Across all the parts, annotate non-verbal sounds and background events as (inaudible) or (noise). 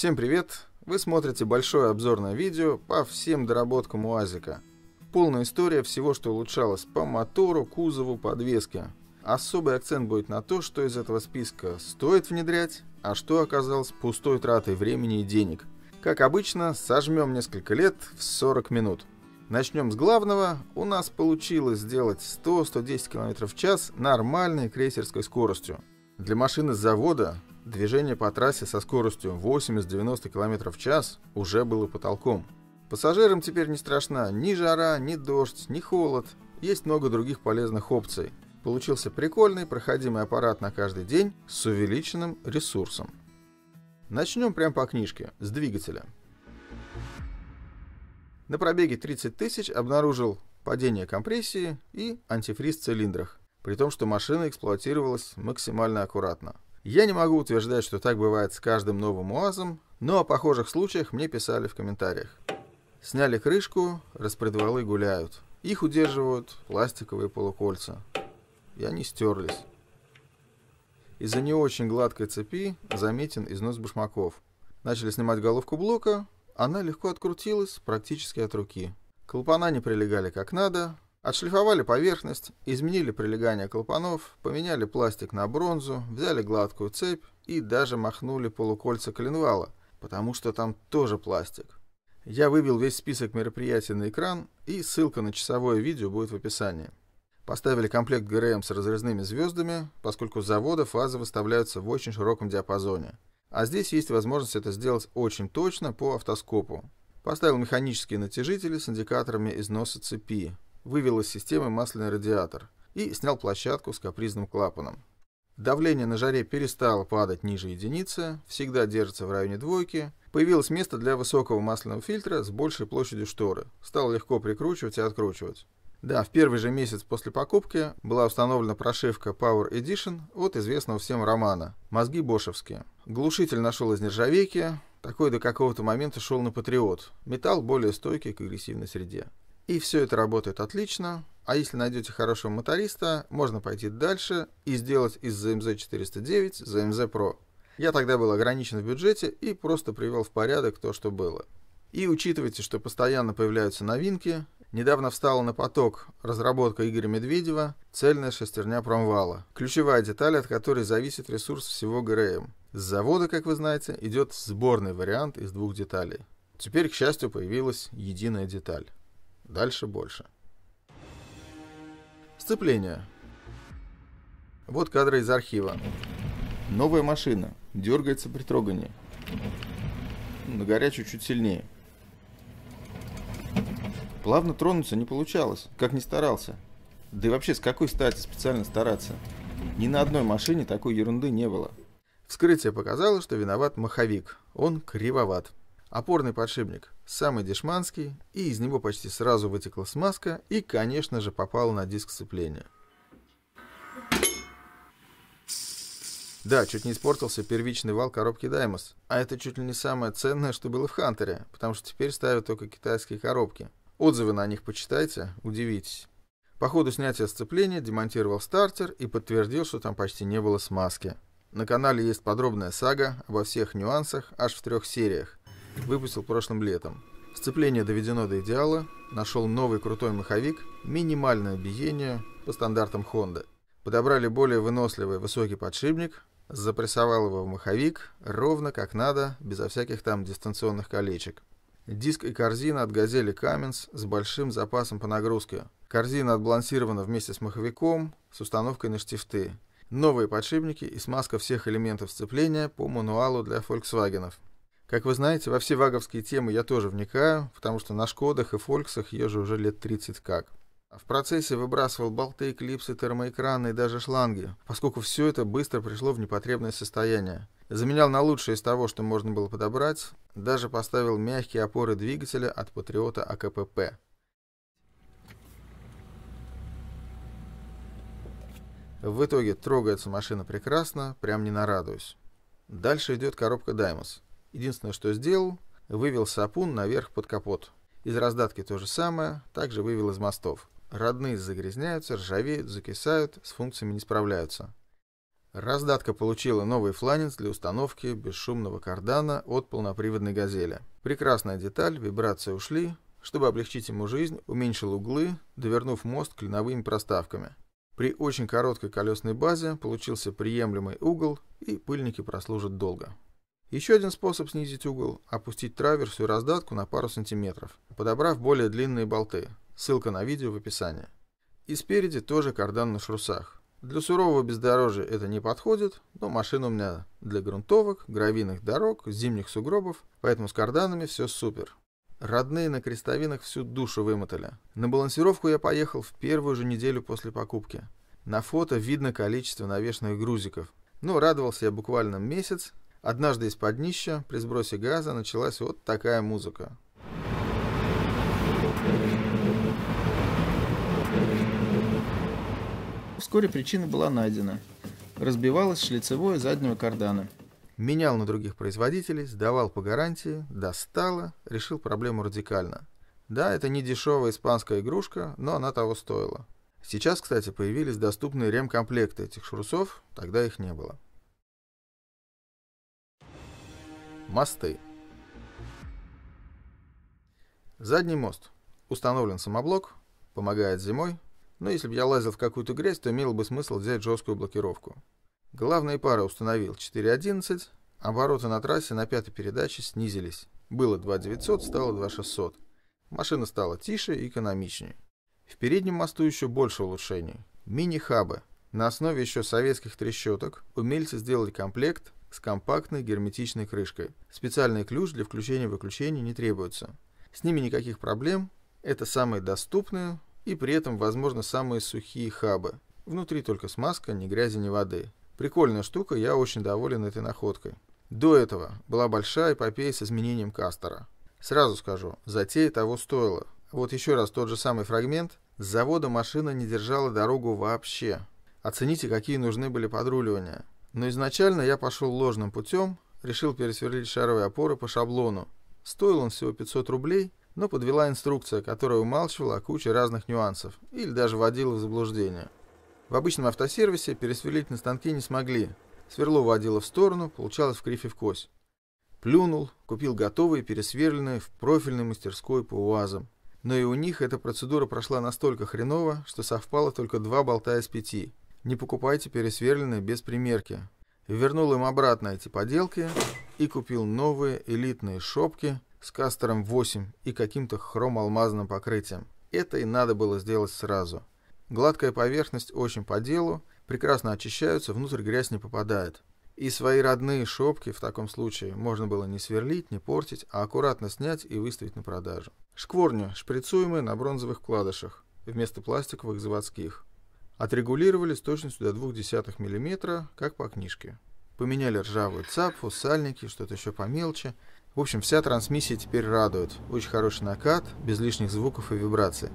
Всем привет! Вы смотрите большое обзорное видео по всем доработкам УАЗика. Полная история всего, что улучшалось по мотору, кузову, подвеске. Особый акцент будет на то, что из этого списка стоит внедрять, а что оказалось пустой тратой времени и денег. Как обычно, сожмем несколько лет в 40 минут. Начнем с главного. У нас получилось сделать 100-110 км в час нормальной крейсерской скоростью. Для машины с завода Движение по трассе со скоростью 80-90 км в час уже было потолком. Пассажирам теперь не страшна ни жара, ни дождь, ни холод. Есть много других полезных опций. Получился прикольный, проходимый аппарат на каждый день с увеличенным ресурсом. Начнем прямо по книжке, с двигателя. На пробеге 30 тысяч обнаружил падение компрессии и антифриз в цилиндрах, при том, что машина эксплуатировалась максимально аккуратно. Я не могу утверждать, что так бывает с каждым новым УАЗом, но о похожих случаях мне писали в комментариях. Сняли крышку, распредвалы гуляют. Их удерживают пластиковые полукольца. И они стерлись. Из-за не очень гладкой цепи заметен износ башмаков. Начали снимать головку блока, она легко открутилась практически от руки. Клапана не прилегали как надо, Отшлифовали поверхность, изменили прилегание клапанов, поменяли пластик на бронзу, взяли гладкую цепь и даже махнули полукольца коленвала, потому что там тоже пластик. Я вывел весь список мероприятий на экран, и ссылка на часовое видео будет в описании. Поставили комплект ГРМ с разрезными звездами, поскольку с завода фазы выставляются в очень широком диапазоне. А здесь есть возможность это сделать очень точно по автоскопу. Поставил механические натяжители с индикаторами износа цепи, вывел из системы масляный радиатор и снял площадку с капризным клапаном. Давление на жаре перестало падать ниже единицы, всегда держится в районе двойки. Появилось место для высокого масляного фильтра с большей площадью шторы. Стало легко прикручивать и откручивать. Да, в первый же месяц после покупки была установлена прошивка Power Edition от известного всем романа «Мозги бошевские». Глушитель нашел из нержавейки, такой до какого-то момента шел на Патриот. Металл более стойкий к агрессивной среде. И все это работает отлично. А если найдете хорошего моториста, можно пойти дальше и сделать из ZMZ 409 ZMZ Pro. Я тогда был ограничен в бюджете и просто привел в порядок то, что было. И учитывайте, что постоянно появляются новинки. Недавно встала на поток разработка Игоря Медведева «Цельная шестерня промвала», ключевая деталь, от которой зависит ресурс всего ГРМ. С завода, как вы знаете, идет сборный вариант из двух деталей. Теперь, к счастью, появилась единая деталь. Дальше больше. Сцепление. Вот кадры из архива. Новая машина. Дергается при трогании. На горячую чуть сильнее. Плавно тронуться не получалось, как не старался. Да и вообще, с какой стати специально стараться? Ни на одной машине такой ерунды не было. Вскрытие показало, что виноват маховик. Он кривоват. Опорный подшипник самый дешманский, и из него почти сразу вытекла смазка и, конечно же, попала на диск сцепления. Да, чуть не испортился первичный вал коробки Даймос, а это чуть ли не самое ценное, что было в Хантере, потому что теперь ставят только китайские коробки. Отзывы на них почитайте, удивитесь. По ходу снятия сцепления демонтировал стартер и подтвердил, что там почти не было смазки. На канале есть подробная сага обо всех нюансах, аж в трех сериях выпустил прошлым летом. Сцепление доведено до идеала, нашел новый крутой маховик, минимальное биение по стандартам Honda. Подобрали более выносливый высокий подшипник, запрессовал его в маховик, ровно как надо, безо всяких там дистанционных колечек. Диск и корзина от «Газели Каменс» с большим запасом по нагрузке. Корзина отбалансирована вместе с маховиком, с установкой на штифты. Новые подшипники и смазка всех элементов сцепления по мануалу для Volkswagen. Как вы знаете, во все ваговские темы я тоже вникаю, потому что на Шкодах и Фольксах езжу уже лет 30 как. А в процессе выбрасывал болты, клипсы, термоэкраны и даже шланги, поскольку все это быстро пришло в непотребное состояние. Заменял на лучшее из того, что можно было подобрать, даже поставил мягкие опоры двигателя от Патриота АКПП. В итоге трогается машина прекрасно, прям не нарадуюсь. Дальше идет коробка Даймос. Единственное, что сделал, вывел сапун наверх под капот. Из раздатки то же самое, также вывел из мостов. Родные загрязняются, ржавеют, закисают, с функциями не справляются. Раздатка получила новый фланец для установки бесшумного кардана от полноприводной «Газели». Прекрасная деталь, вибрации ушли. Чтобы облегчить ему жизнь, уменьшил углы, довернув мост клиновыми проставками. При очень короткой колесной базе получился приемлемый угол, и пыльники прослужат долго. Еще один способ снизить угол – опустить траверсу и раздатку на пару сантиметров, подобрав более длинные болты. Ссылка на видео в описании. И спереди тоже кардан на шрусах. Для сурового бездорожья это не подходит, но машина у меня для грунтовок, гравийных дорог, зимних сугробов, поэтому с карданами все супер. Родные на крестовинах всю душу вымотали. На балансировку я поехал в первую же неделю после покупки. На фото видно количество навешенных грузиков. Но радовался я буквально месяц, Однажды из-под днища при сбросе газа началась вот такая музыка. Вскоре причина была найдена. Разбивалось шлицевое заднего кардана. Менял на других производителей, сдавал по гарантии, достало, решил проблему радикально. Да, это не дешевая испанская игрушка, но она того стоила. Сейчас, кстати, появились доступные ремкомплекты этих шрусов, тогда их не было. Мосты. Задний мост. Установлен самоблок, помогает зимой, но если бы я лазил в какую-то грязь, то имел бы смысл взять жесткую блокировку. Главные пары установил 4.11, обороты на трассе на пятой передаче снизились. Было 2.900, стало 2.600. Машина стала тише и экономичнее. В переднем мосту еще больше улучшений. Мини-хабы. На основе еще советских трещоток умельцы сделали комплект с компактной герметичной крышкой. Специальный ключ для включения-выключения не требуется. С ними никаких проблем. Это самые доступные и при этом, возможно, самые сухие хабы. Внутри только смазка, ни грязи, ни воды. Прикольная штука, я очень доволен этой находкой. До этого была большая эпопея с изменением кастера. Сразу скажу, затея того стоила. Вот еще раз тот же самый фрагмент. С завода машина не держала дорогу вообще. Оцените, какие нужны были подруливания. Но изначально я пошел ложным путем, решил пересверлить шаровые опоры по шаблону. Стоил он всего 500 рублей, но подвела инструкция, которая умалчивала о куче разных нюансов или даже вводила в заблуждение. В обычном автосервисе пересверлить на станке не смогли. Сверло водило в сторону, получалось в и в кость. Плюнул, купил готовые, пересверленные в профильной мастерской по УАЗам. Но и у них эта процедура прошла настолько хреново, что совпало только два болта из пяти. Не покупайте пересверленные без примерки. Вернул им обратно эти поделки и купил новые элитные шопки с кастером 8 и каким-то хром-алмазным покрытием. Это и надо было сделать сразу. Гладкая поверхность очень по делу, прекрасно очищаются, внутрь грязь не попадает. И свои родные шопки в таком случае можно было не сверлить, не портить, а аккуратно снять и выставить на продажу. Шкворни, шприцуемые на бронзовых вкладышах, вместо пластиковых заводских. Отрегулировали с точностью до 0,2 мм, как по книжке. Поменяли ржавую цапфу, сальники, что-то еще помелче. В общем, вся трансмиссия теперь радует. Очень хороший накат, без лишних звуков и вибраций.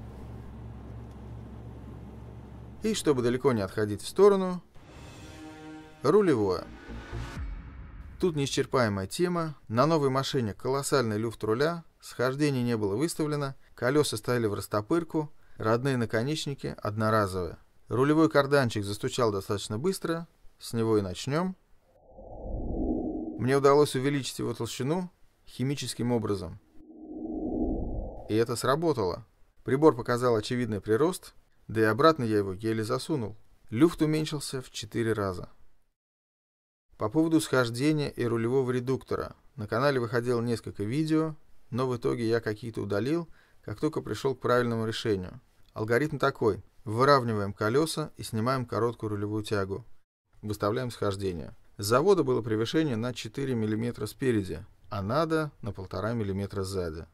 И чтобы далеко не отходить в сторону, рулевое. Тут неисчерпаемая тема, на новой машине колоссальный люфт руля, схождение не было выставлено, колеса стояли в растопырку, родные наконечники одноразовые. Рулевой карданчик застучал достаточно быстро, с него и начнем. Мне удалось увеличить его толщину химическим образом. И это сработало. Прибор показал очевидный прирост, да и обратно я его еле засунул. Люфт уменьшился в 4 раза. По поводу схождения и рулевого редуктора. На канале выходило несколько видео, но в итоге я какие-то удалил, как только пришел к правильному решению. Алгоритм такой – Выравниваем колеса и снимаем короткую рулевую тягу. Выставляем схождение. С завода было превышение на 4 мм спереди, а надо на 1,5 мм сзади.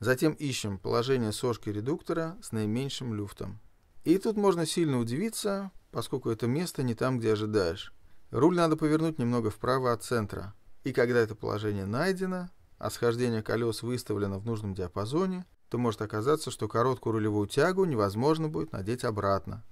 Затем ищем положение сошки редуктора с наименьшим люфтом. И тут можно сильно удивиться, поскольку это место не там, где ожидаешь. Руль надо повернуть немного вправо от центра. И когда это положение найдено, а схождение колес выставлено в нужном диапазоне, то может оказаться, что короткую рулевую тягу невозможно будет надеть обратно.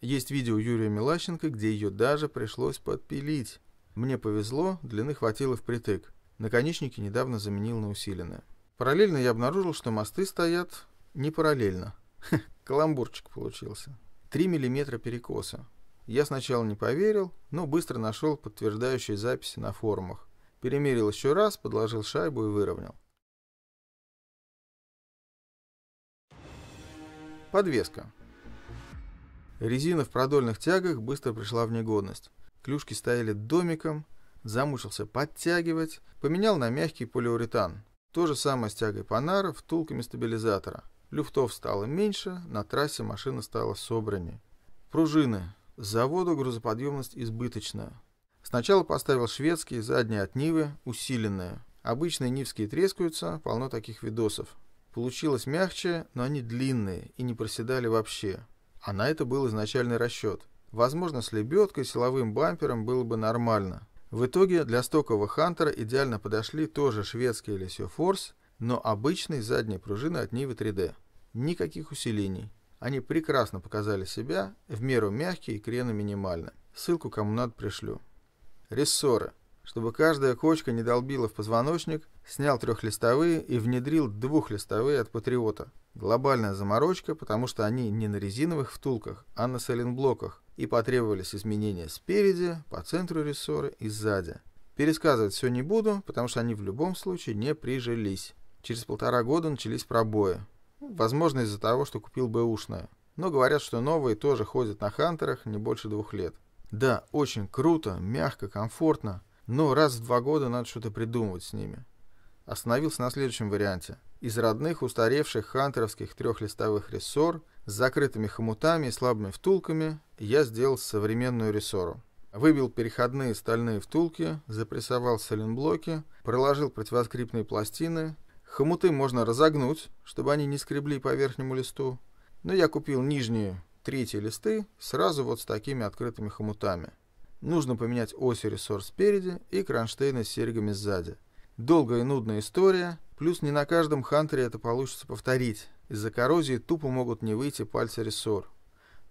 Есть видео Юрия Милащенко, где ее даже пришлось подпилить. Мне повезло, длины хватило впритык. Наконечники недавно заменил на усиленные. Параллельно я обнаружил, что мосты стоят не параллельно. Ха, каламбурчик получился. 3 миллиметра перекоса. Я сначала не поверил, но быстро нашел подтверждающие записи на форумах. Перемерил еще раз, подложил шайбу и выровнял. Подвеска. Резина в продольных тягах быстро пришла в негодность. Клюшки стояли домиком, замучился подтягивать, поменял на мягкий полиуретан. То же самое с тягой Панара, втулками стабилизатора. Люфтов стало меньше, на трассе машина стала собраннее. Пружины. С заводу грузоподъемность избыточная. Сначала поставил шведские задние от Нивы, усиленные. Обычные нивские трескаются, полно таких видосов. Получилось мягче, но они длинные и не проседали вообще. А на это был изначальный расчет. Возможно, с лебедкой, силовым бампером было бы нормально. В итоге для стокового хантера идеально подошли тоже шведские Лесио Форс, но обычные задние пружины от Нивы 3D. Никаких усилений. Они прекрасно показали себя, в меру мягкие и крена минимальны. Ссылку кому надо пришлю. Рессоры чтобы каждая кочка не долбила в позвоночник, снял трехлистовые и внедрил двухлистовые от Патриота. Глобальная заморочка, потому что они не на резиновых втулках, а на сайлентблоках, и потребовались изменения спереди, по центру рессоры и сзади. Пересказывать все не буду, потому что они в любом случае не прижились. Через полтора года начались пробои. Возможно, из-за того, что купил бэушное. Но говорят, что новые тоже ходят на хантерах не больше двух лет. Да, очень круто, мягко, комфортно. Ну, раз в два года надо что-то придумывать с ними. Остановился на следующем варианте. Из родных устаревших хантеровских трехлистовых рессор с закрытыми хомутами и слабыми втулками я сделал современную рессору. Выбил переходные стальные втулки, запрессовал соленблоки, проложил противоскрипные пластины. Хомуты можно разогнуть, чтобы они не скребли по верхнему листу. Но я купил нижние третьи листы сразу вот с такими открытыми хомутами. Нужно поменять оси ресурс спереди и кронштейны с серьгами сзади. Долгая и нудная история, плюс не на каждом хантере это получится повторить. Из-за коррозии тупо могут не выйти пальцы рессор.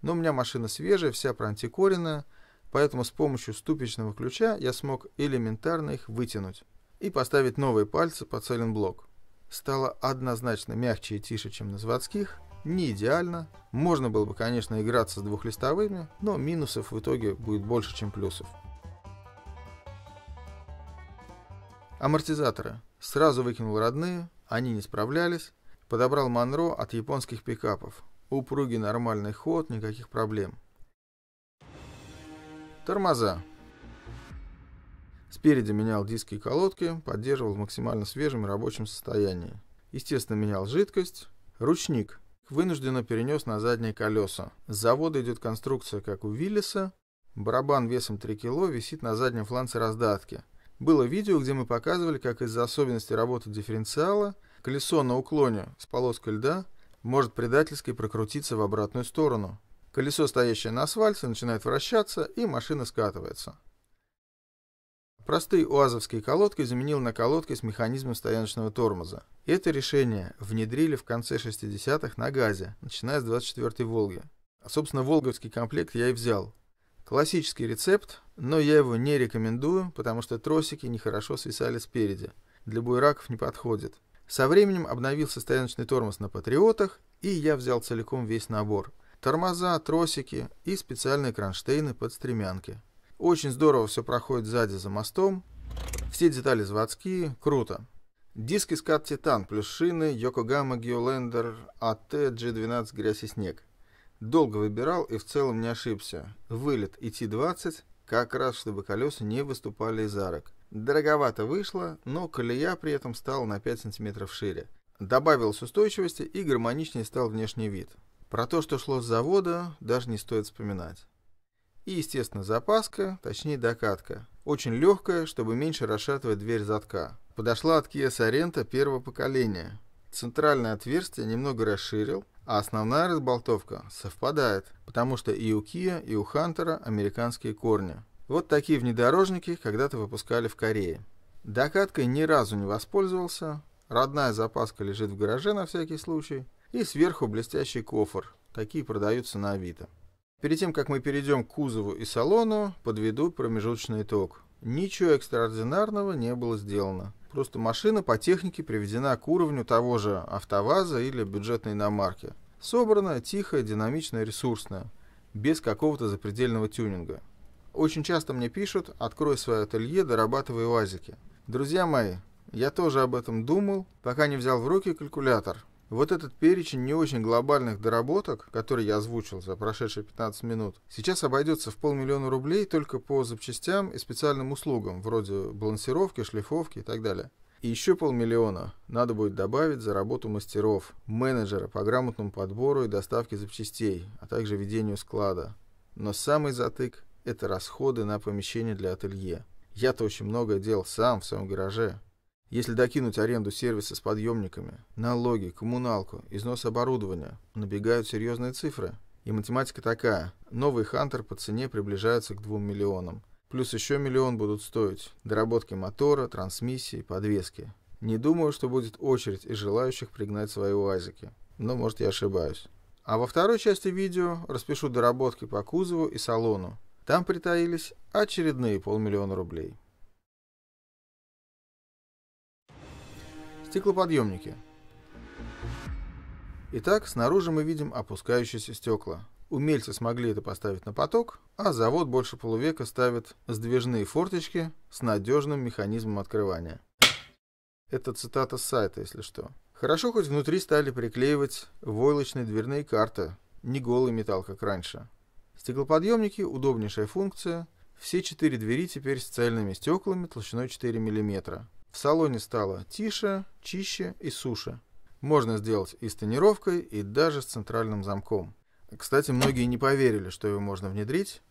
Но у меня машина свежая, вся проантикоренная, поэтому с помощью ступичного ключа я смог элементарно их вытянуть и поставить новые пальцы по целен блок. Стало однозначно мягче и тише, чем на заводских – не идеально. Можно было бы, конечно, играться с двухлистовыми, но минусов в итоге будет больше, чем плюсов. Амортизаторы. Сразу выкинул родные, они не справлялись. Подобрал Монро от японских пикапов. Упругий нормальный ход, никаких проблем. Тормоза. Спереди менял диски и колодки, поддерживал в максимально свежем рабочем состоянии. Естественно, менял жидкость. Ручник вынужденно перенес на задние колеса. С завода идет конструкция, как у Виллиса. Барабан весом 3 кг висит на заднем фланце раздатки. Было видео, где мы показывали, как из-за особенностей работы дифференциала колесо на уклоне с полоской льда может предательски прокрутиться в обратную сторону. Колесо, стоящее на асфальте, начинает вращаться, и машина скатывается. Простые уазовские колодки заменил на колодки с механизмом стояночного тормоза. Это решение внедрили в конце 60-х на ГАЗе, начиная с 24-й «Волги». А, собственно, «Волговский» комплект я и взял. Классический рецепт, но я его не рекомендую, потому что тросики нехорошо свисали спереди. Для буйраков не подходит. Со временем обновился стояночный тормоз на «Патриотах», и я взял целиком весь набор. Тормоза, тросики и специальные кронштейны под стремянки. Очень здорово все проходит сзади за мостом. Все детали заводские, круто. Диск из искат Титан плюс шины Йокогама Геолендер «А АТ G12 грязь и снег. Долго выбирал и в целом не ошибся. Вылет ИТ-20 как раз, чтобы колеса не выступали из арок. Дороговато вышло, но колея при этом стала на 5 см шире. Добавилось устойчивости и гармоничнее стал внешний вид. Про то, что шло с завода, даже не стоит вспоминать. И, естественно, запаска, точнее докатка. Очень легкая, чтобы меньше расшатывать дверь задка. Подошла от Kia Sorento первого поколения. Центральное отверстие немного расширил, а основная разболтовка совпадает, потому что и у Kia, и у Хантера американские корни. Вот такие внедорожники когда-то выпускали в Корее. Докаткой ни разу не воспользовался, родная запаска лежит в гараже на всякий случай, и сверху блестящий кофр, такие продаются на Авито. Перед тем, как мы перейдем к кузову и салону, подведу промежуточный итог. Ничего экстраординарного не было сделано. Просто машина по технике приведена к уровню того же автоваза или бюджетной иномарки. Собрана, тихая, динамичная, ресурсная. Без какого-то запредельного тюнинга. Очень часто мне пишут «Открой свое ателье, дорабатывай УАЗики». Друзья мои, я тоже об этом думал, пока не взял в руки калькулятор – вот этот перечень не очень глобальных доработок, который я озвучил за прошедшие 15 минут, сейчас обойдется в полмиллиона рублей только по запчастям и специальным услугам, вроде балансировки, шлифовки и так далее. И еще полмиллиона надо будет добавить за работу мастеров, менеджера по грамотному подбору и доставке запчастей, а также ведению склада. Но самый затык – это расходы на помещение для ателье. Я-то очень много делал сам в своем гараже, если докинуть аренду сервиса с подъемниками, налоги, коммуналку, износ оборудования, набегают серьезные цифры. И математика такая. Новый «Хантер» по цене приближается к 2 миллионам. Плюс еще миллион будут стоить доработки мотора, трансмиссии, подвески. Не думаю, что будет очередь из желающих пригнать свои уазики. Но, может, я ошибаюсь. А во второй части видео распишу доработки по кузову и салону. Там притаились очередные полмиллиона рублей. Стеклоподъемники. Итак, снаружи мы видим опускающиеся стекла. Умельцы смогли это поставить на поток, а завод больше полувека ставит сдвижные форточки с надежным механизмом открывания. Это цитата с сайта, если что. Хорошо, хоть внутри стали приклеивать войлочные дверные карты, не голый металл, как раньше. Стеклоподъемники – удобнейшая функция. Все четыре двери теперь с цельными стеклами толщиной 4 мм. В салоне стало тише, чище и суше. Можно сделать и с тонировкой, и даже с центральным замком. Кстати, многие не поверили, что его можно внедрить.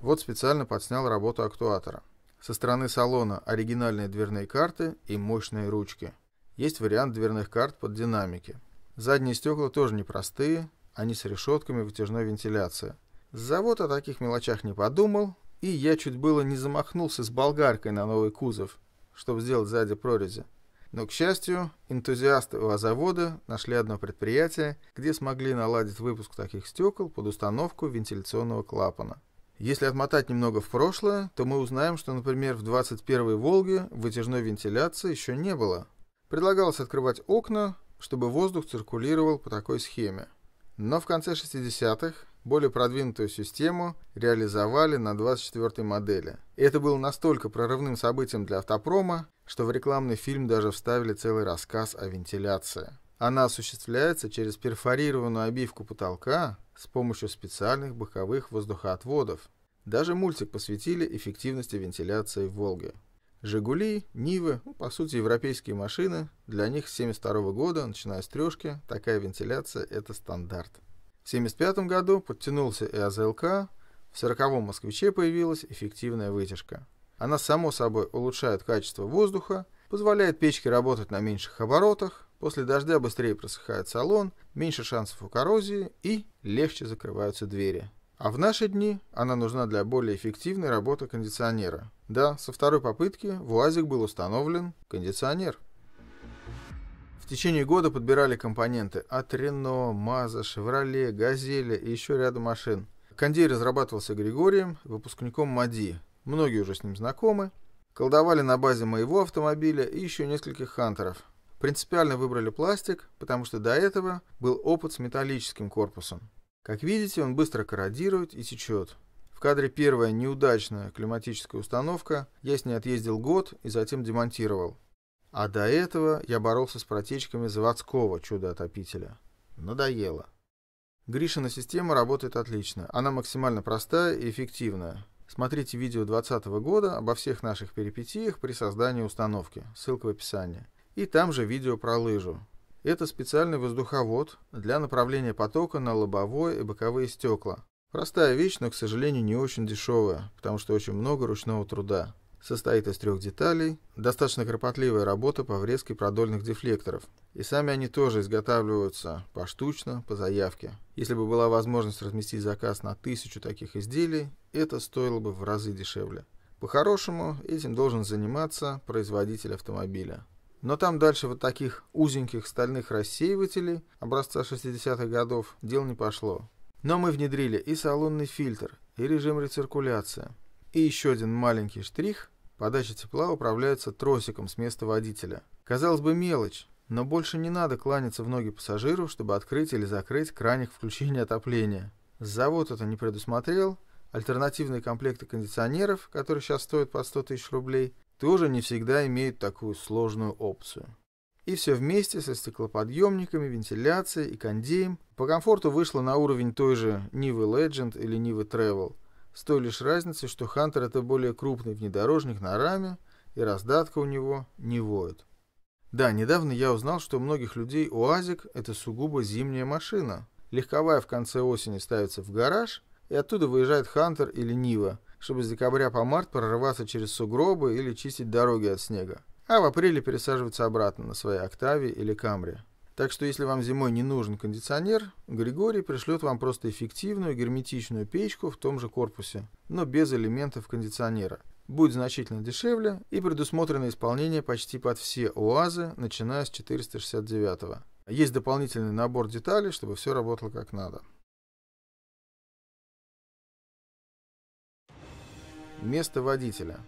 Вот специально подснял работу актуатора. Со стороны салона оригинальные дверные карты и мощные ручки. Есть вариант дверных карт под динамики. Задние стекла тоже непростые, они с решетками вытяжной вентиляции. Завод о таких мелочах не подумал, и я чуть было не замахнулся с болгаркой на новый кузов чтобы сделать сзади прорези. Но, к счастью, энтузиасты у завода нашли одно предприятие, где смогли наладить выпуск таких стекол под установку вентиляционного клапана. Если отмотать немного в прошлое, то мы узнаем, что, например, в 21-й «Волге» вытяжной вентиляции еще не было. Предлагалось открывать окна, чтобы воздух циркулировал по такой схеме. Но в конце 60-х более продвинутую систему реализовали на 24-й модели. И это было настолько прорывным событием для автопрома, что в рекламный фильм даже вставили целый рассказ о вентиляции. Она осуществляется через перфорированную обивку потолка с помощью специальных боковых воздухоотводов. Даже мультик посвятили эффективности вентиляции в Волге. «Жигули», «Нивы», ну, по сути, европейские машины, для них с 1972 года, начиная с трешки, такая вентиляция – это стандарт. В 1975 году подтянулся и АЗЛК, в 40-м москвиче появилась эффективная вытяжка. Она, само собой, улучшает качество воздуха, позволяет печке работать на меньших оборотах, после дождя быстрее просыхает салон, меньше шансов у коррозии и легче закрываются двери. А в наши дни она нужна для более эффективной работы кондиционера. Да, со второй попытки в УАЗик был установлен кондиционер. В течение года подбирали компоненты от Renault, Mazda, Chevrolet, Газели и еще ряда машин. Кондей разрабатывался Григорием, выпускником МАДИ. Многие уже с ним знакомы. Колдовали на базе моего автомобиля и еще нескольких хантеров. Принципиально выбрали пластик, потому что до этого был опыт с металлическим корпусом. Как видите, он быстро корродирует и течет. В кадре первая неудачная климатическая установка. Я с ней отъездил год и затем демонтировал. А до этого я боролся с протечками заводского чудо-отопителя. Надоело. Гришина система работает отлично. Она максимально простая и эффективная. Смотрите видео 2020 года обо всех наших перипетиях при создании установки. Ссылка в описании. И там же видео про лыжу. Это специальный воздуховод для направления потока на лобовое и боковые стекла. Простая вещь, но, к сожалению, не очень дешевая, потому что очень много ручного труда состоит из трех деталей, достаточно кропотливая работа по врезке продольных дефлекторов, и сами они тоже изготавливаются поштучно, по заявке. Если бы была возможность разместить заказ на тысячу таких изделий, это стоило бы в разы дешевле. По-хорошему, этим должен заниматься производитель автомобиля. Но там дальше вот таких узеньких стальных рассеивателей образца 60-х годов дело не пошло. Но мы внедрили и салонный фильтр, и режим рециркуляции. И еще один маленький штрих Подача тепла управляется тросиком с места водителя. Казалось бы, мелочь, но больше не надо кланяться в ноги пассажиру, чтобы открыть или закрыть краник включения отопления. Завод это не предусмотрел, альтернативные комплекты кондиционеров, которые сейчас стоят по 100 тысяч рублей, тоже не всегда имеют такую сложную опцию. И все вместе со стеклоподъемниками, вентиляцией и кондеем по комфорту вышло на уровень той же Нивы Legend или Нивы Travel – с той лишь разницей, что Хантер это более крупный внедорожник на раме, и раздатка у него не воет. Да, недавно я узнал, что у многих людей УАЗик – это сугубо зимняя машина. Легковая в конце осени ставится в гараж, и оттуда выезжает Хантер или Нива, чтобы с декабря по март прорываться через сугробы или чистить дороги от снега. А в апреле пересаживается обратно на своей Октаве или Камре. Так что если вам зимой не нужен кондиционер, Григорий пришлет вам просто эффективную герметичную печку в том же корпусе, но без элементов кондиционера. Будет значительно дешевле и предусмотрено исполнение почти под все УАЗы, начиная с 469 Есть дополнительный набор деталей, чтобы все работало как надо. Место водителя.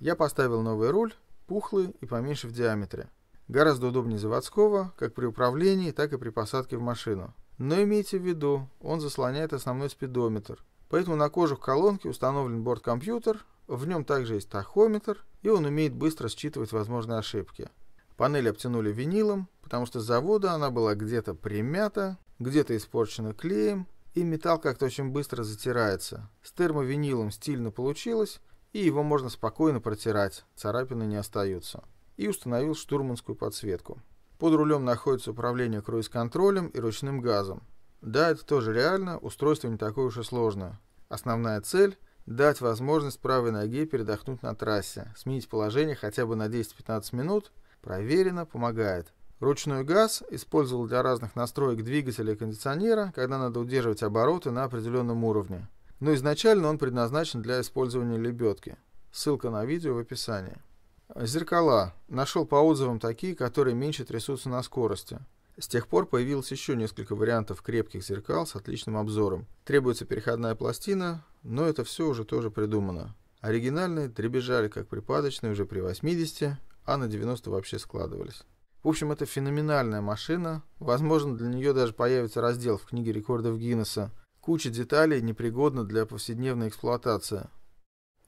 Я поставил новый руль, пухлый и поменьше в диаметре. Гораздо удобнее заводского, как при управлении, так и при посадке в машину. Но имейте в виду, он заслоняет основной спидометр. Поэтому на кожух колонки установлен борт-компьютер, в нем также есть тахометр, и он умеет быстро считывать возможные ошибки. Панель обтянули винилом, потому что с завода она была где-то примята, где-то испорчена клеем, и металл как-то очень быстро затирается. С термовинилом стильно получилось, и его можно спокойно протирать, царапины не остаются и установил штурманскую подсветку. Под рулем находится управление круиз-контролем и ручным газом. Да, это тоже реально, устройство не такое уж и сложное. Основная цель – дать возможность правой ноге передохнуть на трассе, сменить положение хотя бы на 10-15 минут, проверено, помогает. Ручной газ использовал для разных настроек двигателя и кондиционера, когда надо удерживать обороты на определенном уровне. Но изначально он предназначен для использования лебедки. Ссылка на видео в описании. Зеркала. Нашел по отзывам такие, которые меньше трясутся на скорости. С тех пор появилось еще несколько вариантов крепких зеркал с отличным обзором. Требуется переходная пластина, но это все уже тоже придумано. Оригинальные дребезжали как припадочные уже при 80, а на 90 вообще складывались. В общем, это феноменальная машина. Возможно, для нее даже появится раздел в книге рекордов Гиннесса. Куча деталей непригодна для повседневной эксплуатации.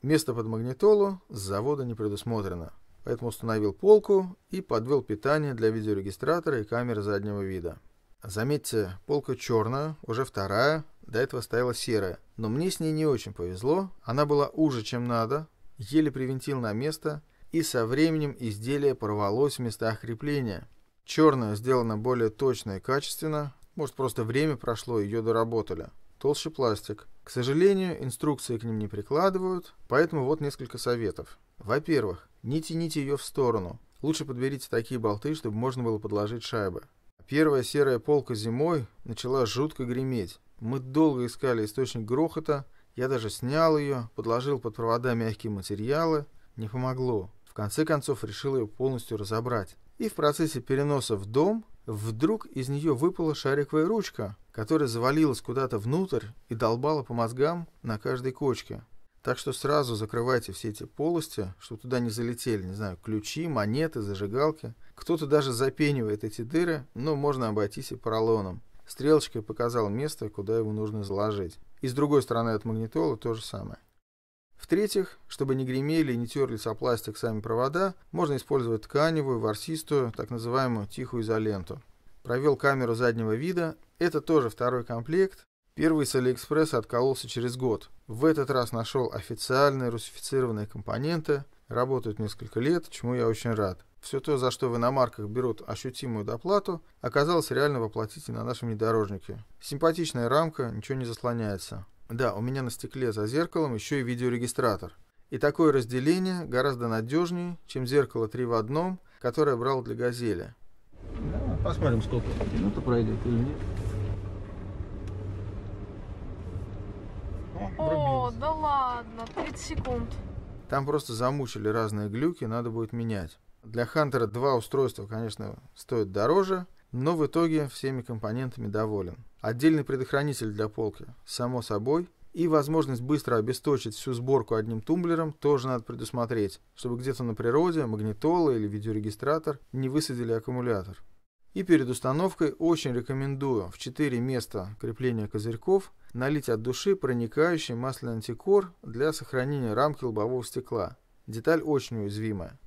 Место под магнитолу с завода не предусмотрено, поэтому установил полку и подвел питание для видеорегистратора и камеры заднего вида. Заметьте, полка черная, уже вторая, до этого стояла серая, но мне с ней не очень повезло, она была уже чем надо, еле привинтил на место, и со временем изделие порвалось в местах крепления. Черная сделана более точно и качественно, может просто время прошло, и ее доработали. Толще пластик. К сожалению, инструкции к ним не прикладывают, поэтому вот несколько советов. Во-первых, не тяните ее в сторону. Лучше подберите такие болты, чтобы можно было подложить шайбы. Первая серая полка зимой начала жутко греметь. Мы долго искали источник грохота, я даже снял ее, подложил под провода мягкие материалы. Не помогло. В конце концов решил ее полностью разобрать. И в процессе переноса в дом Вдруг из нее выпала шариковая ручка, которая завалилась куда-то внутрь и долбала по мозгам на каждой кочке. Так что сразу закрывайте все эти полости, чтобы туда не залетели, не знаю, ключи, монеты, зажигалки. Кто-то даже запенивает эти дыры, но можно обойтись и поролоном. Стрелочкой показал место, куда его нужно заложить. И с другой стороны от магнитола то же самое. В-третьих, чтобы не гремели и не терлись о пластик сами провода, можно использовать тканевую, ворсистую, так называемую тихую изоленту. Провел камеру заднего вида, это тоже второй комплект. Первый с Алиэкспресса откололся через год. В этот раз нашел официальные русифицированные компоненты, работают несколько лет, чему я очень рад. Все то, за что в иномарках берут ощутимую доплату, оказалось реально воплотить и на нашем внедорожнике. Симпатичная рамка, ничего не заслоняется. Да, у меня на стекле за зеркалом еще и видеорегистратор. И такое разделение гораздо надежнее, чем зеркало 3 в одном, которое брал для «Газели». Да, посмотрим, сколько минута пройдет или нет. О, О да ладно, 30 секунд. Там просто замучили разные глюки, надо будет менять. Для Хантера два устройства, конечно, стоят дороже, но в итоге всеми компонентами доволен отдельный предохранитель для полки, само собой, и возможность быстро обесточить всю сборку одним тумблером тоже надо предусмотреть, чтобы где-то на природе магнитола или видеорегистратор не высадили аккумулятор. И перед установкой очень рекомендую в 4 места крепления козырьков налить от души проникающий масляный антикор для сохранения рамки лобового стекла. Деталь очень уязвимая.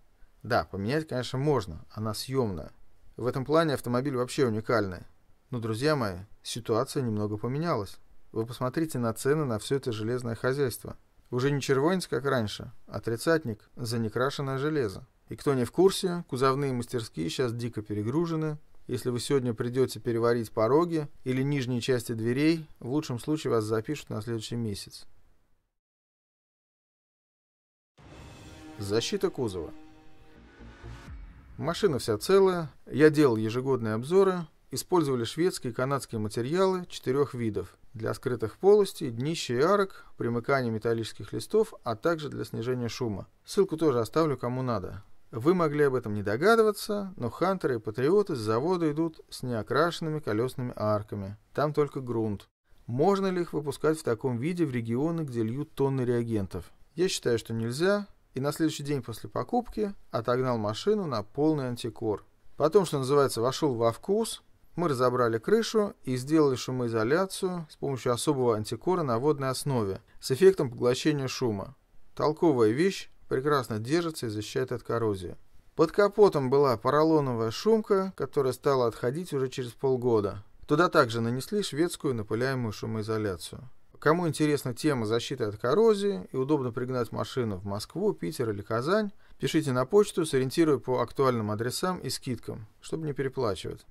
Да, поменять, конечно, можно, она съемная. В этом плане автомобиль вообще уникальный. Но, друзья мои, ситуация немного поменялась. Вы посмотрите на цены на все это железное хозяйство. Уже не червонец, как раньше, а тридцатник за некрашенное железо. И кто не в курсе, кузовные мастерские сейчас дико перегружены. Если вы сегодня придете переварить пороги или нижние части дверей, в лучшем случае вас запишут на следующий месяц. Защита кузова. Машина вся целая, я делал ежегодные обзоры, использовали шведские и канадские материалы четырех видов для скрытых полостей, днища и арок, примыкания металлических листов, а также для снижения шума. Ссылку тоже оставлю кому надо. Вы могли об этом не догадываться, но хантеры и патриоты с завода идут с неокрашенными колесными арками. Там только грунт. Можно ли их выпускать в таком виде в регионы, где льют тонны реагентов? Я считаю, что нельзя, и на следующий день после покупки отогнал машину на полный антикор. Потом, что называется, вошел во вкус – мы разобрали крышу и сделали шумоизоляцию с помощью особого антикора на водной основе с эффектом поглощения шума. Толковая вещь прекрасно держится и защищает от коррозии. Под капотом была поролоновая шумка, которая стала отходить уже через полгода. Туда также нанесли шведскую напыляемую шумоизоляцию. Кому интересна тема защиты от коррозии и удобно пригнать машину в Москву, Питер или Казань, пишите на почту, сориентируя по актуальным адресам и скидкам, чтобы не переплачивать.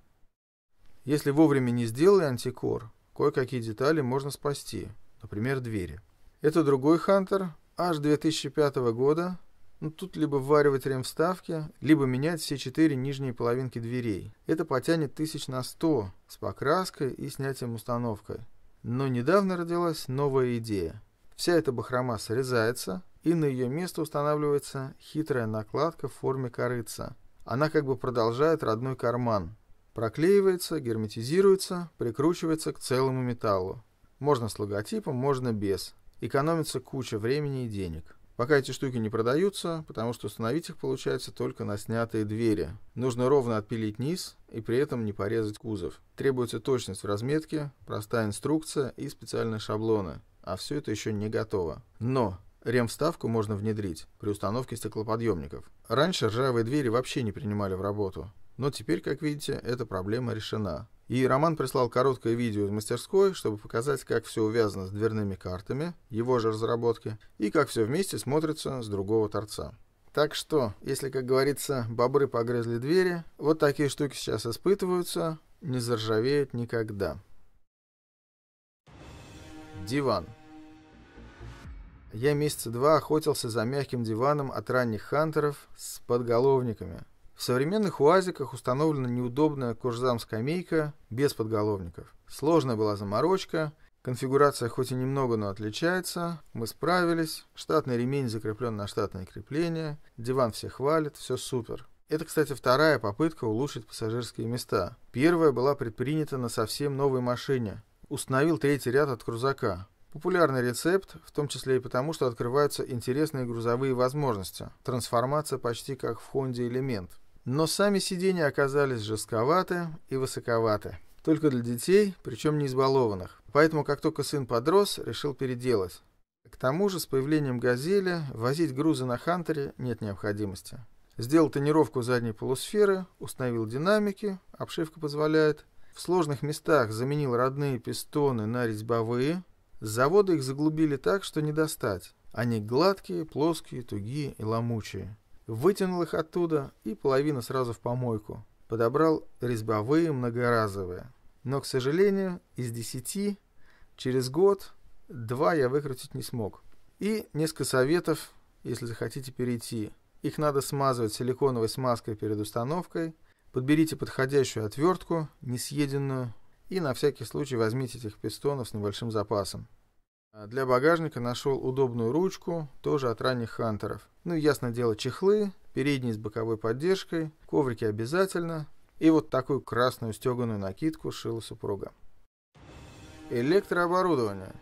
Если вовремя не сделали антикор, кое-какие детали можно спасти, например, двери. Это другой Хантер, аж 2005 года. Ну, тут либо вваривать ремвставки, либо менять все четыре нижние половинки дверей. Это потянет тысяч на сто с покраской и снятием установкой. Но недавно родилась новая идея. Вся эта бахрома срезается, и на ее место устанавливается хитрая накладка в форме корыца. Она как бы продолжает родной карман, Проклеивается, герметизируется, прикручивается к целому металлу. Можно с логотипом, можно без. Экономится куча времени и денег. Пока эти штуки не продаются, потому что установить их получается только на снятые двери. Нужно ровно отпилить низ и при этом не порезать кузов. Требуется точность в разметке, простая инструкция и специальные шаблоны. А все это еще не готово. Но ремвставку можно внедрить при установке стеклоподъемников. Раньше ржавые двери вообще не принимали в работу. Но теперь, как видите, эта проблема решена. И Роман прислал короткое видео из мастерской, чтобы показать, как все увязано с дверными картами, его же разработки, и как все вместе смотрится с другого торца. Так что, если, как говорится, бобры погрызли двери, вот такие штуки сейчас испытываются, не заржавеют никогда. Диван. Я месяца два охотился за мягким диваном от ранних хантеров с подголовниками, в современных УАЗиках установлена неудобная кожзам-скамейка без подголовников. Сложная была заморочка, конфигурация хоть и немного, но отличается. Мы справились, штатный ремень закреплен на штатное крепление, диван все хвалит, все супер. Это, кстати, вторая попытка улучшить пассажирские места. Первая была предпринята на совсем новой машине. Установил третий ряд от крузака. Популярный рецепт, в том числе и потому, что открываются интересные грузовые возможности. Трансформация почти как в Honda Element но сами сиденья оказались жестковаты и высоковаты. Только для детей, причем не избалованных. Поэтому, как только сын подрос, решил переделать. К тому же, с появлением «Газели» возить грузы на «Хантере» нет необходимости. Сделал тонировку задней полусферы, установил динамики, обшивка позволяет. В сложных местах заменил родные пистоны на резьбовые. Заводы их заглубили так, что не достать. Они гладкие, плоские, тугие и ломучие. Вытянул их оттуда, и половина сразу в помойку. Подобрал резьбовые многоразовые. Но, к сожалению, из десяти через год два я выкрутить не смог. И несколько советов, если захотите перейти. Их надо смазывать силиконовой смазкой перед установкой. Подберите подходящую отвертку, несъеденную, и на всякий случай возьмите этих пистонов с небольшим запасом. А для багажника нашел удобную ручку, тоже от ранних хантеров. Ну, и ясно дело, чехлы, передние с боковой поддержкой, коврики обязательно. И вот такую красную стеганую накидку шила супруга. Электрооборудование.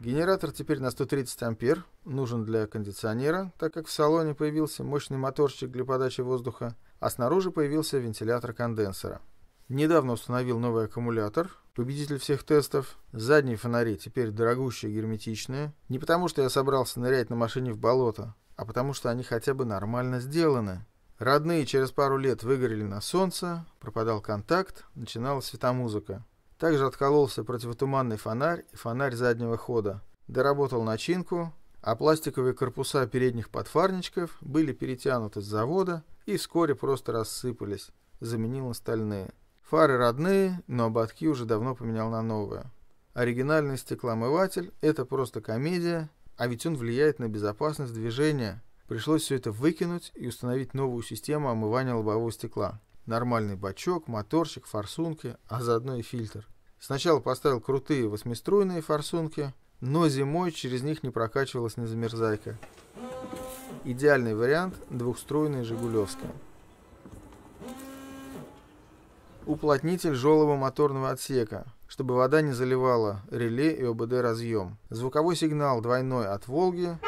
Генератор теперь на 130 ампер, нужен для кондиционера, так как в салоне появился мощный моторчик для подачи воздуха, а снаружи появился вентилятор конденсора. Недавно установил новый аккумулятор, Победитель всех тестов. Задние фонари теперь дорогущие герметичные. Не потому, что я собрался нырять на машине в болото, а потому, что они хотя бы нормально сделаны. Родные через пару лет выгорели на солнце, пропадал контакт, начиналась светомузыка. Также откололся противотуманный фонарь и фонарь заднего хода. Доработал начинку, а пластиковые корпуса передних подфарничков были перетянуты с завода и вскоре просто рассыпались, заменил остальные. Фары родные, но ободки уже давно поменял на новые. Оригинальный стекломыватель – это просто комедия, а ведь он влияет на безопасность движения. Пришлось все это выкинуть и установить новую систему омывания лобового стекла. Нормальный бачок, моторчик, форсунки, а заодно и фильтр. Сначала поставил крутые восьмиструйные форсунки, но зимой через них не прокачивалась незамерзайка. Идеальный вариант – двухструйные «Жигулевские». Уплотнитель желобо-моторного отсека, чтобы вода не заливала реле и ОБД-разъем. Звуковой сигнал двойной от «Волги».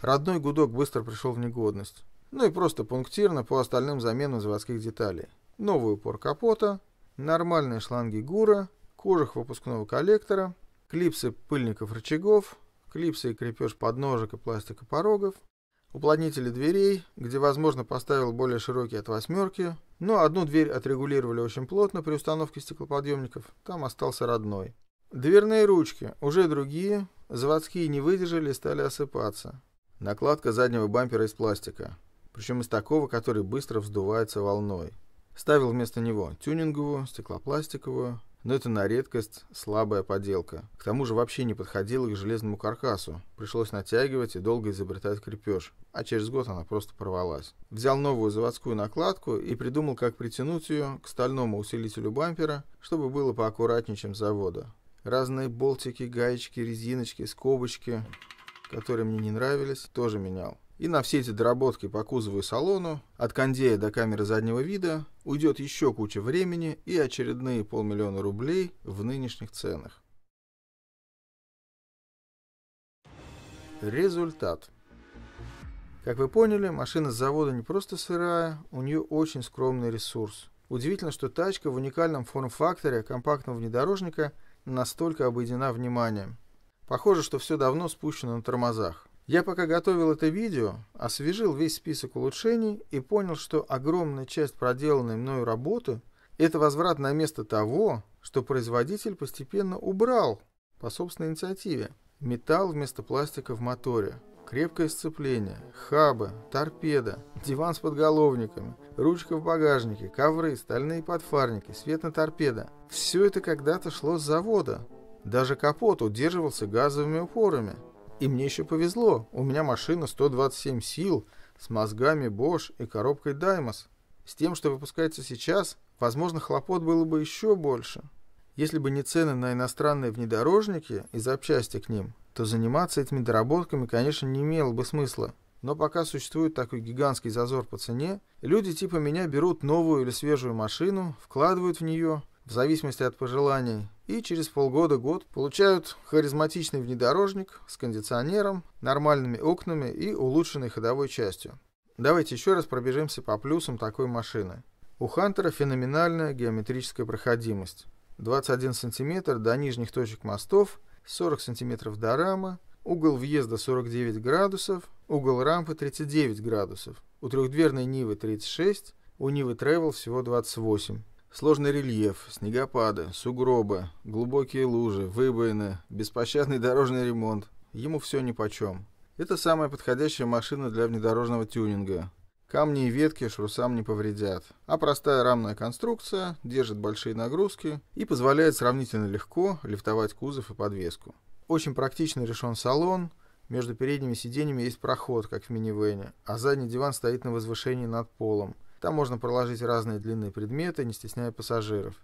Родной гудок быстро пришел в негодность. Ну и просто пунктирно по остальным заменам заводских деталей. Новый упор капота, нормальные шланги ГУРа, кожух выпускного коллектора, клипсы пыльников рычагов, клипсы и крепеж подножек и пластика порогов, уплотнители дверей, где возможно поставил более широкие от восьмерки, но одну дверь отрегулировали очень плотно при установке стеклоподъемников, там остался родной. Дверные ручки, уже другие, заводские не выдержали и стали осыпаться. Накладка заднего бампера из пластика, причем из такого, который быстро вздувается волной. Ставил вместо него тюнинговую, стеклопластиковую, но это на редкость слабая поделка. К тому же вообще не подходила к железному каркасу. Пришлось натягивать и долго изобретать крепеж. А через год она просто порвалась. Взял новую заводскую накладку и придумал, как притянуть ее к стальному усилителю бампера, чтобы было поаккуратнее, чем завода. Разные болтики, гаечки, резиночки, скобочки, которые мне не нравились, тоже менял и на все эти доработки по кузову и салону, от кондея до камеры заднего вида, уйдет еще куча времени и очередные полмиллиона рублей в нынешних ценах. Результат. Как вы поняли, машина с завода не просто сырая, у нее очень скромный ресурс. Удивительно, что тачка в уникальном форм-факторе компактного внедорожника настолько обойдена вниманием. Похоже, что все давно спущено на тормозах. Я пока готовил это видео, освежил весь список улучшений и понял, что огромная часть проделанной мною работы – это возврат на место того, что производитель постепенно убрал по собственной инициативе. Металл вместо пластика в моторе, крепкое сцепление, хабы, торпеда, диван с подголовниками, ручка в багажнике, ковры, стальные подфарники, свет на торпеда. Все это когда-то шло с завода. Даже капот удерживался газовыми упорами – и мне еще повезло, у меня машина 127 сил, с мозгами Bosch и коробкой Даймос. С тем, что выпускается сейчас, возможно, хлопот было бы еще больше. Если бы не цены на иностранные внедорожники и запчасти к ним, то заниматься этими доработками, конечно, не имело бы смысла. Но пока существует такой гигантский зазор по цене, люди типа меня берут новую или свежую машину, вкладывают в нее, в зависимости от пожеланий, и через полгода-год получают харизматичный внедорожник с кондиционером, нормальными окнами и улучшенной ходовой частью. Давайте еще раз пробежимся по плюсам такой машины. У Хантера феноменальная геометрическая проходимость. 21 см до нижних точек мостов, 40 см до рамы, угол въезда 49 градусов, угол рампы 39 градусов. У трехдверной Нивы 36, у Нивы Travel всего 28. Сложный рельеф, снегопады, сугробы, глубокие лужи, выбоины, беспощадный дорожный ремонт. Ему все нипочем. Это самая подходящая машина для внедорожного тюнинга. Камни и ветки шрусам не повредят. А простая рамная конструкция держит большие нагрузки и позволяет сравнительно легко лифтовать кузов и подвеску. Очень практично решен салон. Между передними сиденьями есть проход, как в минивэне, а задний диван стоит на возвышении над полом – там можно проложить разные длинные предметы, не стесняя пассажиров.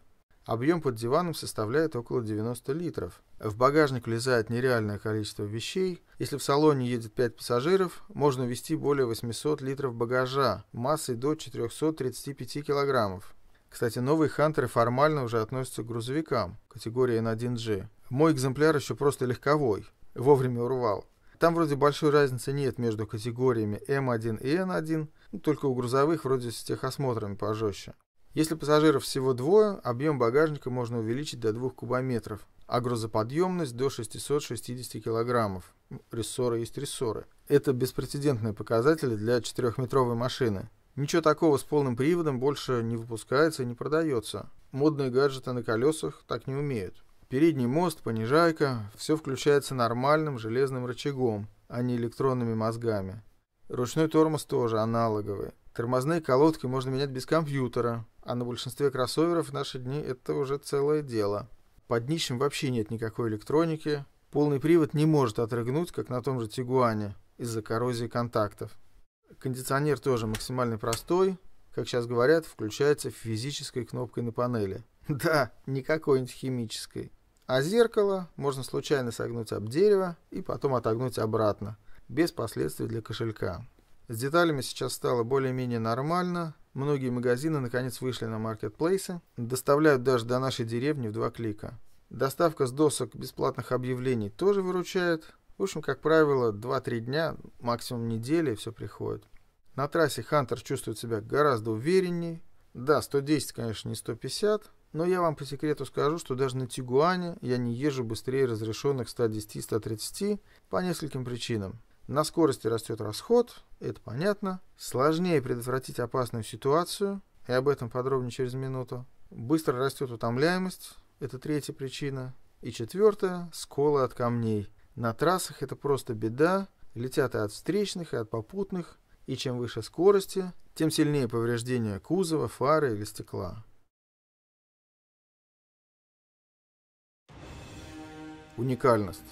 Объем под диваном составляет около 90 литров. В багажник влезает нереальное количество вещей. Если в салоне едет 5 пассажиров, можно везти более 800 литров багажа массой до 435 килограммов. Кстати, новые «Хантеры» формально уже относятся к грузовикам, категории N1G. Мой экземпляр еще просто легковой, вовремя урвал. Там вроде большой разницы нет между категориями М1 и Н1, ну, только у грузовых вроде с техосмотрами пожестче. Если пассажиров всего двое, объем багажника можно увеличить до 2 кубометров, а грузоподъемность до 660 килограммов. Рессоры есть рессоры. Это беспрецедентные показатели для 4-метровой машины. Ничего такого с полным приводом больше не выпускается и не продается. Модные гаджеты на колесах так не умеют. Передний мост, понижайка, все включается нормальным железным рычагом, а не электронными мозгами. Ручной тормоз тоже аналоговый. Тормозные колодки можно менять без компьютера, а на большинстве кроссоверов в наши дни это уже целое дело. Под днищем вообще нет никакой электроники, полный привод не может отрыгнуть, как на том же Тигуане, из-за коррозии контактов. Кондиционер тоже максимально простой, как сейчас говорят, включается физической кнопкой на панели. (laughs) Да, не нибудь химической. А зеркало можно случайно согнуть об дерево и потом отогнуть обратно без последствий для кошелька. С деталями сейчас стало более-менее нормально. Многие магазины наконец вышли на маркетплейсы, доставляют даже до нашей деревни в два клика. Доставка с досок бесплатных объявлений тоже выручает. В общем, как правило, 2-3 дня, максимум недели, и все приходит. На трассе Хантер чувствует себя гораздо уверенней. Да, 110, конечно, не 150, но я вам по секрету скажу, что даже на Тигуане я не езжу быстрее разрешенных 110-130 по нескольким причинам. На скорости растет расход, это понятно. Сложнее предотвратить опасную ситуацию, и об этом подробнее через минуту. Быстро растет утомляемость, это третья причина. И четвертая – сколы от камней. На трассах это просто беда, летят и от встречных, и от попутных, и чем выше скорости, тем сильнее повреждения кузова, фары или стекла. Уникальность.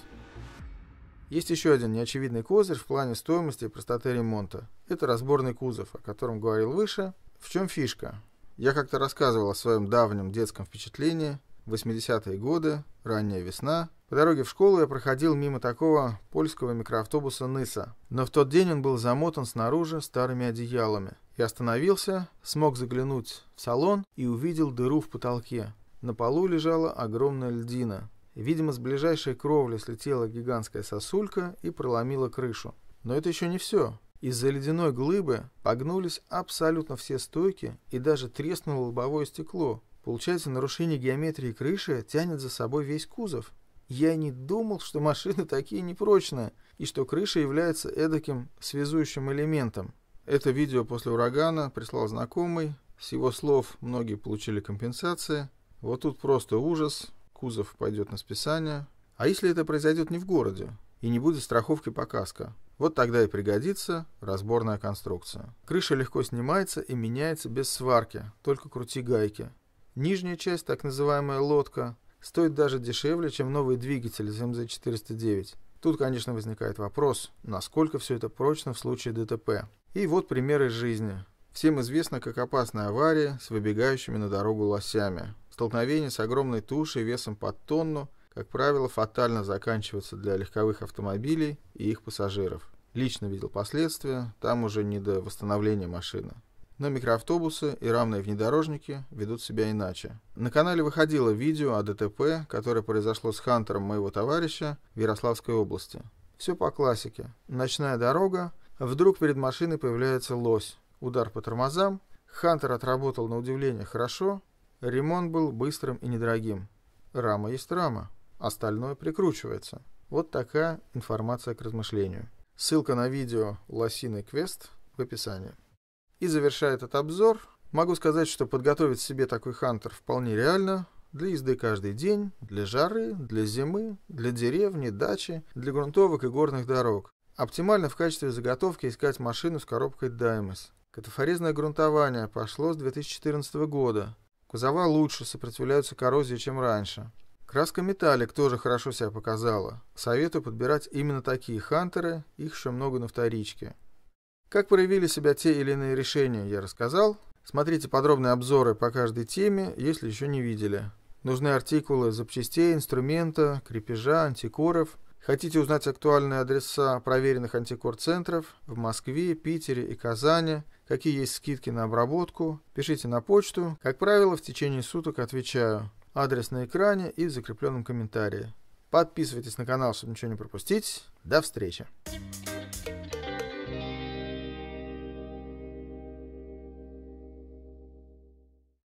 Есть еще один неочевидный козырь в плане стоимости и простоты ремонта. Это разборный кузов, о котором говорил выше. В чем фишка? Я как-то рассказывал о своем давнем детском впечатлении. 80-е годы, ранняя весна. По дороге в школу я проходил мимо такого польского микроавтобуса «Ныса». Но в тот день он был замотан снаружи старыми одеялами. Я остановился, смог заглянуть в салон и увидел дыру в потолке. На полу лежала огромная льдина. Видимо, с ближайшей кровли слетела гигантская сосулька и проломила крышу. Но это еще не все. Из-за ледяной глыбы погнулись абсолютно все стойки и даже треснуло лобовое стекло. Получается, нарушение геометрии крыши тянет за собой весь кузов. Я не думал, что машины такие непрочные, и что крыша является эдаким связующим элементом. Это видео после урагана прислал знакомый. С его слов многие получили компенсации. Вот тут просто ужас кузов пойдет на списание. А если это произойдет не в городе и не будет страховки по каско? Вот тогда и пригодится разборная конструкция. Крыша легко снимается и меняется без сварки, только крути гайки. Нижняя часть, так называемая лодка, стоит даже дешевле, чем новый двигатель из МЗ-409. Тут, конечно, возникает вопрос, насколько все это прочно в случае ДТП. И вот примеры жизни. Всем известно, как опасная авария с выбегающими на дорогу лосями. Столкновение с огромной тушей весом под тонну, как правило, фатально заканчивается для легковых автомобилей и их пассажиров. Лично видел последствия, там уже не до восстановления машины. Но микроавтобусы и равные внедорожники ведут себя иначе. На канале выходило видео о ДТП, которое произошло с Хантером моего товарища в Ярославской области. Все по классике. Ночная дорога, вдруг перед машиной появляется лось. Удар по тормозам. Хантер отработал на удивление хорошо, Ремонт был быстрым и недорогим. Рама есть рама, остальное прикручивается. Вот такая информация к размышлению. Ссылка на видео «Лосиный квест» в описании. И завершая этот обзор, могу сказать, что подготовить себе такой хантер вполне реально, для езды каждый день, для жары, для зимы, для деревни, дачи, для грунтовок и горных дорог. Оптимально в качестве заготовки искать машину с коробкой Даймес. Катафорезное грунтование пошло с 2014 года. Кузова лучше сопротивляются коррозии, чем раньше. Краска металлик тоже хорошо себя показала. Советую подбирать именно такие хантеры, их еще много на вторичке. Как проявили себя те или иные решения, я рассказал. Смотрите подробные обзоры по каждой теме, если еще не видели. Нужны артикулы запчастей, инструмента, крепежа, антикоров. Хотите узнать актуальные адреса проверенных антикор-центров в Москве, Питере и Казани – какие есть скидки на обработку. Пишите на почту. Как правило, в течение суток отвечаю. Адрес на экране и в закрепленном комментарии. Подписывайтесь на канал, чтобы ничего не пропустить. До встречи!